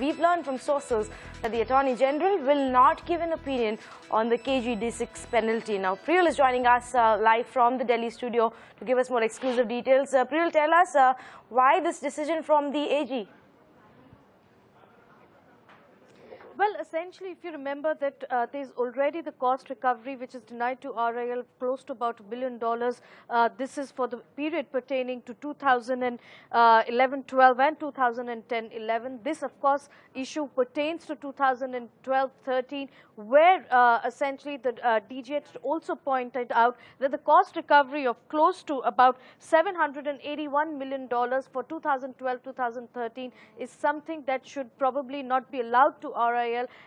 We've learned from sources that the Attorney General will not give an opinion on the KGD6 penalty. Now, Priyal is joining us uh, live from the Delhi studio to give us more exclusive details. Uh, Priyal, tell us uh, why this decision from the AG? Well, essentially, if you remember that uh, there's already the cost recovery which is denied to RIL close to about a billion dollars. Uh, this is for the period pertaining to 2011-12 and 2010-11. Uh, this, of course, issue pertains to 2012-13 where uh, essentially the uh, DGH also pointed out that the cost recovery of close to about $781 million for 2012-2013 is something that should probably not be allowed to RIL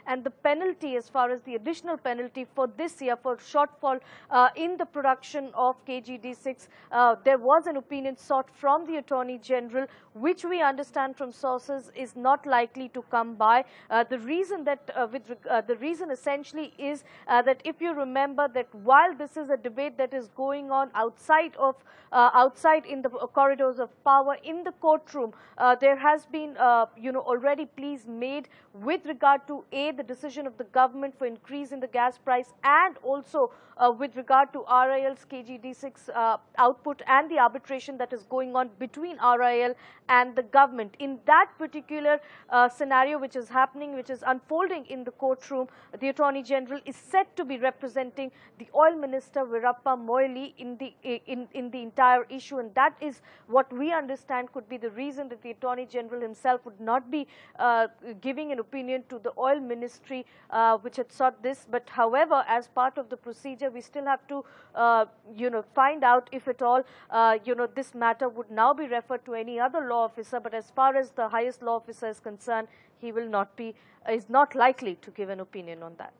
and the penalty as far as the additional penalty for this year for shortfall uh, in the production of KGD6. Uh, there was an opinion sought from the Attorney General, which we understand from sources is not likely to come by. Uh, the reason that uh, with uh, the reason essentially is uh, that if you remember that while this is a debate that is going on outside of outside in the corridors of power in the courtroom, there has been you know already pleas made with regard to A, the decision of the government for increase in the gas price and also uh, with regard to RIL's KGD6 uh, output and the arbitration that is going on between RIL and the government. In that particular uh, scenario which is happening, which is unfolding in the courtroom, the Attorney General is said to be representing the oil minister Virappa Moili in the, in, in the entire issue and that is what we understand could be the reason that the Attorney General himself would not be uh, giving an opinion to the oil ministry uh, which had sought this. But however, as part of the procedure, we still have to, uh, you know, find out if at all, uh, you know, this matter would now be referred to any other law officer. But as far as the highest law officer is concerned, he will not be, is not likely to give an opinion on that.